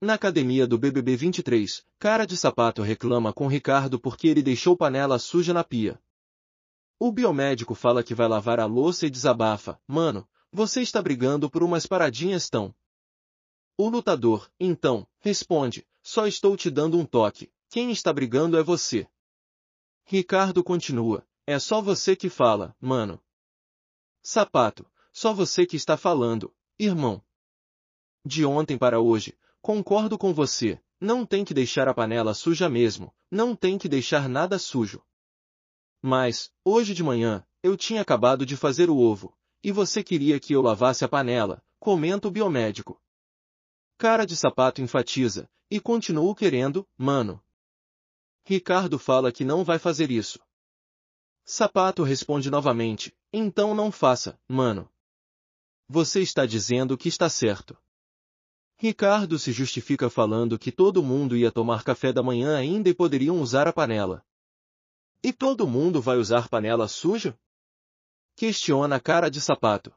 Na academia do BBB 23, cara de sapato reclama com Ricardo porque ele deixou panela suja na pia. O biomédico fala que vai lavar a louça e desabafa, mano, você está brigando por umas paradinhas tão. O lutador, então, responde, só estou te dando um toque, quem está brigando é você. Ricardo continua, é só você que fala, mano. Sapato, só você que está falando, irmão. De ontem para hoje, Concordo com você, não tem que deixar a panela suja mesmo, não tem que deixar nada sujo. Mas, hoje de manhã, eu tinha acabado de fazer o ovo, e você queria que eu lavasse a panela, comenta o biomédico. Cara de sapato enfatiza, e continuo querendo, mano. Ricardo fala que não vai fazer isso. Sapato responde novamente, então não faça, mano. Você está dizendo que está certo. Ricardo se justifica falando que todo mundo ia tomar café da manhã ainda e poderiam usar a panela. E todo mundo vai usar panela suja? Questiona a cara de sapato.